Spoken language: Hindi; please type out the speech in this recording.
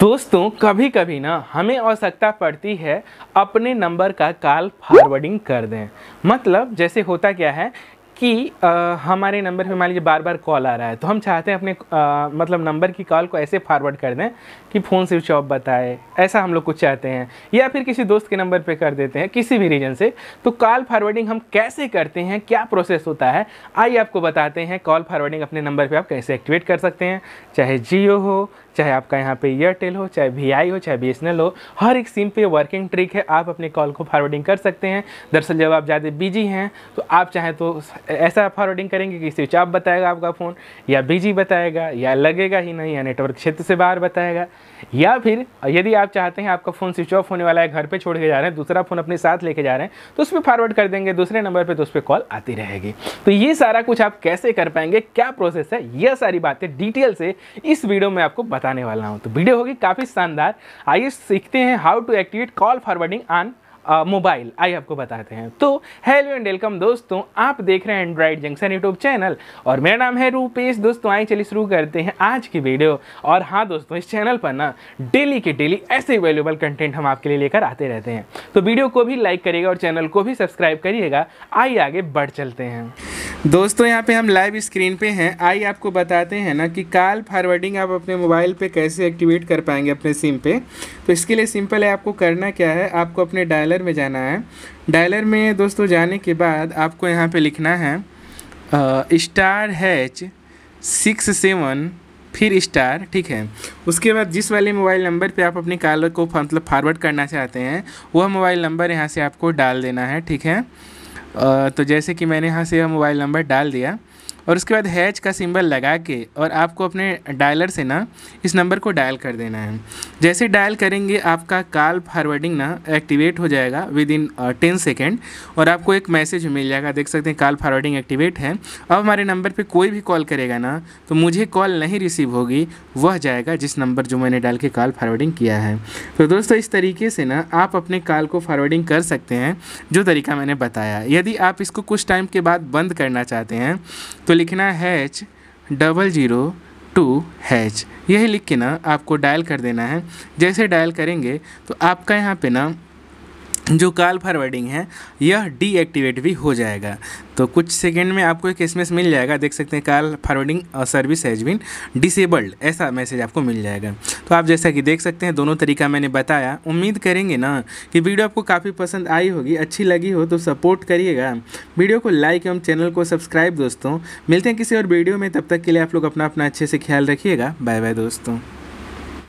दोस्तों कभी कभी ना हमें आवश्यकता पड़ती है अपने नंबर का कॉल फॉरवर्डिंग कर दें मतलब जैसे होता क्या है कि आ, हमारे नंबर पे मान लीजिए बार बार कॉल आ रहा है तो हम चाहते हैं अपने आ, मतलब नंबर की कॉल को ऐसे फॉरवर्ड कर दें कि फ़ोन स्विच ऑफ बताए ऐसा हम लोग कुछ चाहते हैं या फिर किसी दोस्त के नंबर पे कर देते हैं किसी भी रीजन से तो कॉल फॉरवर्डिंग हम कैसे करते हैं क्या प्रोसेस होता है आइए आपको बताते हैं कॉल फॉरवर्डिंग अपने नंबर पर आप कैसे एक्टिवेट कर सकते हैं चाहे जियो हो चाहे आपका यहाँ पे एयरटेल हो चाहे वी आई हो चाहे बी एस एन एल हो हर एक सिम पे वर्किंग ट्रिक है आप अपने कॉल को फॉरवर्डिंग कर सकते हैं दरअसल जब आप ज़्यादा बिजी हैं तो आप चाहें तो ऐसा फॉरवर्डिंग करेंगे कि स्विच ऑफ बताएगा आपका फ़ोन या बिजी बताएगा या लगेगा ही नहीं या नेटवर्क क्षेत्र से बाहर बताएगा या फिर यदि आप चाहते हैं आपका फ़ोन स्विच ऑफ होने वाला है घर पर छोड़ के जा रहे हैं दूसरा फ़ोन अपने साथ लेके जा रहे हैं तो उस पर फॉरवर्ड कर देंगे दूसरे नंबर पर तो उस पर कॉल आती रहेगी तो ये सारा कुछ आप कैसे कर पाएंगे क्या प्रोसेस है यह सारी बातें डिटेल से इस वीडियो में आपको बताने वाला हूँ तो वीडियो होगी काफ़ी शानदार आइए सीखते हैं how to activate call forwarding on mobile आई आपको बताते हैं तो हेलो एंड वेलकम दोस्तों आप देख रहे हैं एंड्रॉइड जंक्शन यूट्यूब चैनल और मेरा नाम है रूपेश दोस्तों आई चलिए शुरू करते हैं आज की वीडियो और हाँ दोस्तों इस चैनल पर ना डेली के डेली ऐसे वैल्यूबल कंटेंट हम आपके लिए लेकर आते रहते हैं तो वीडियो को भी लाइक करिएगा और चैनल को भी सब्सक्राइब करिएगा आइए आगे बढ़ चलते हैं दोस्तों यहाँ पे हम लाइव स्क्रीन पे हैं आई आपको बताते हैं ना कि कॉल फॉरवर्डिंग आप अपने मोबाइल पे कैसे एक्टिवेट कर पाएंगे अपने सिम पे तो इसके लिए सिंपल है आपको करना क्या है आपको अपने डायलर में जाना है डायलर में दोस्तों जाने के बाद आपको यहाँ पे लिखना है स्टार हैच सिक्स सेवन फिर स्टार ठीक है उसके बाद जिस वाले मोबाइल नंबर पे आप अपनी कॉलर को मतलब फॉरवर्ड करना चाहते हैं वह मोबाइल नंबर यहाँ से आपको डाल देना है ठीक है तो जैसे कि मैंने यहाँ से यह मोबाइल नंबर डाल दिया और उसके बाद हैच का सिंबल लगा के और आपको अपने डायलर से ना इस नंबर को डायल कर देना है जैसे डायल करेंगे आपका कॉल फॉरवर्डिंग ना एक्टिवेट हो जाएगा विद इन टेन सेकेंड और आपको एक मैसेज मिल जाएगा देख सकते हैं कॉल फॉरवर्डिंग एक्टिवेट है अब हमारे नंबर पर कोई भी कॉल करेगा ना तो मुझे कॉल नहीं रिसीव होगी वह जाएगा जिस नंबर जो मैंने डाल के कॉल फॉरवर्डिंग किया है तो दोस्तों इस तरीके से ना आप अपने कॉल को फॉरवर्डिंग कर सकते हैं जो तरीका मैंने बताया यदि आप इसको कुछ टाइम के बाद बंद करना चाहते हैं तो लिखना hash double zero two hash यही लिख के ना आपको डायल कर देना है जैसे डायल करेंगे तो आपका यहाँ पे ना जो कॉल फॉरवर्डिंग है यह डीएक्टिवेट भी हो जाएगा तो कुछ सेकंड में आपको एक एस मिल जाएगा देख सकते हैं call forwarding service has been disabled ऐसा मैसेज आपको मिल जाएगा तो आप जैसा कि देख सकते हैं दोनों तरीका मैंने बताया उम्मीद करेंगे ना कि वीडियो आपको काफ़ी पसंद आई होगी अच्छी लगी हो तो सपोर्ट करिएगा वीडियो को लाइक एवं चैनल को सब्सक्राइब दोस्तों मिलते हैं किसी और वीडियो में तब तक के लिए आप लोग अपना अपना अच्छे से ख्याल रखिएगा बाय बाय दोस्तों